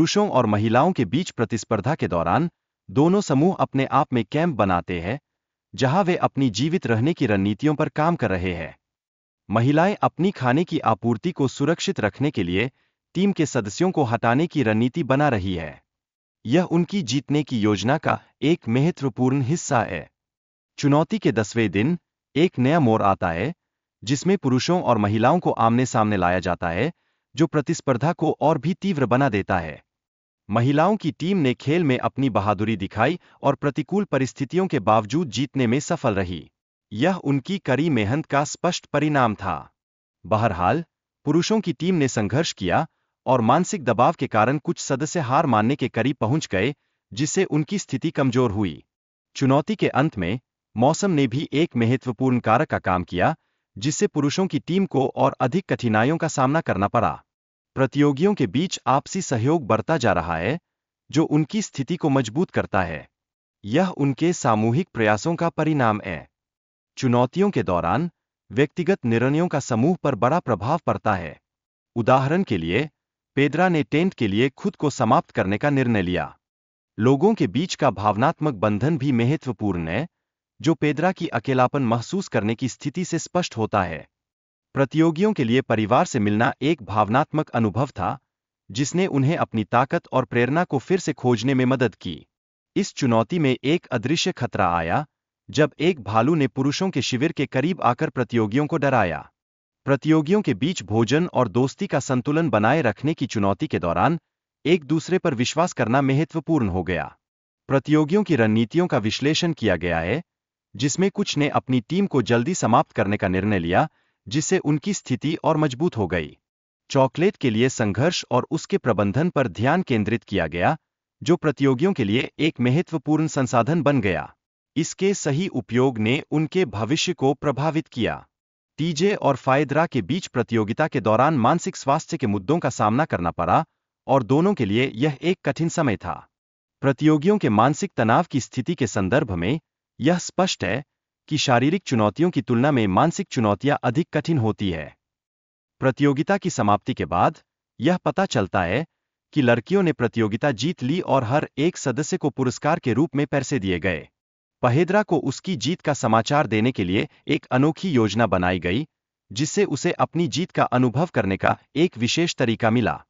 पुरुषों और महिलाओं के बीच प्रतिस्पर्धा के दौरान दोनों समूह अपने आप में कैंप बनाते हैं जहां वे अपनी जीवित रहने की रणनीतियों पर काम कर रहे हैं महिलाएं अपनी खाने की आपूर्ति को सुरक्षित रखने के लिए टीम के सदस्यों को हटाने की रणनीति बना रही है यह उनकी जीतने की योजना का एक महत्वपूर्ण हिस्सा है चुनौती के दसवें दिन एक नया मोड़ आता है जिसमें पुरुषों और महिलाओं को आमने सामने लाया जाता है जो प्रतिस्पर्धा को और भी तीव्र बना देता है महिलाओं की टीम ने खेल में अपनी बहादुरी दिखाई और प्रतिकूल परिस्थितियों के बावजूद जीतने में सफल रही यह उनकी कड़ी मेहनत का स्पष्ट परिणाम था बहरहाल पुरुषों की टीम ने संघर्ष किया और मानसिक दबाव के कारण कुछ सदस्य हार मानने के करीब पहुंच गए जिससे उनकी स्थिति कमजोर हुई चुनौती के अंत में मौसम ने भी एक महत्वपूर्ण कारक का काम किया जिससे पुरुषों की टीम को और अधिक कठिनाइयों का सामना करना पड़ा प्रतियोगियों के बीच आपसी सहयोग बढ़ता जा रहा है जो उनकी स्थिति को मजबूत करता है यह उनके सामूहिक प्रयासों का परिणाम है चुनौतियों के दौरान व्यक्तिगत निर्णयों का समूह पर बड़ा प्रभाव पड़ता है उदाहरण के लिए पेदरा ने टेंट के लिए खुद को समाप्त करने का निर्णय लिया लोगों के बीच का भावनात्मक बंधन भी महत्वपूर्ण है जो पेदरा की अकेलापन महसूस करने की स्थिति से स्पष्ट होता है प्रतियोगियों के लिए परिवार से मिलना एक भावनात्मक अनुभव था जिसने उन्हें अपनी ताकत और प्रेरणा को फिर से खोजने में मदद की इस चुनौती में एक अदृश्य खतरा आया जब एक भालू ने पुरुषों के शिविर के करीब आकर प्रतियोगियों को डराया प्रतियोगियों के बीच भोजन और दोस्ती का संतुलन बनाए रखने की चुनौती के दौरान एक दूसरे पर विश्वास करना महत्वपूर्ण हो गया प्रतियोगियों की रणनीतियों का विश्लेषण किया गया है जिसमें कुछ ने अपनी टीम को जल्दी समाप्त करने का निर्णय लिया जिससे उनकी स्थिति और मजबूत हो गई चॉकलेट के लिए संघर्ष और उसके प्रबंधन पर ध्यान केंद्रित किया गया जो प्रतियोगियों के लिए एक महत्वपूर्ण संसाधन बन गया इसके सही उपयोग ने उनके भविष्य को प्रभावित किया टीजे और फायदरा के बीच प्रतियोगिता के दौरान मानसिक स्वास्थ्य के मुद्दों का सामना करना पड़ा और दोनों के लिए यह एक कठिन समय था प्रतियोगियों के मानसिक तनाव की स्थिति के संदर्भ में यह स्पष्ट है कि शारीरिक चुनौतियों की तुलना में मानसिक चुनौतियां अधिक कठिन होती है प्रतियोगिता की समाप्ति के बाद यह पता चलता है कि लड़कियों ने प्रतियोगिता जीत ली और हर एक सदस्य को पुरस्कार के रूप में पैसे दिए गए पहेद्रा को उसकी जीत का समाचार देने के लिए एक अनोखी योजना बनाई गई जिससे उसे अपनी जीत का अनुभव करने का एक विशेष तरीका मिला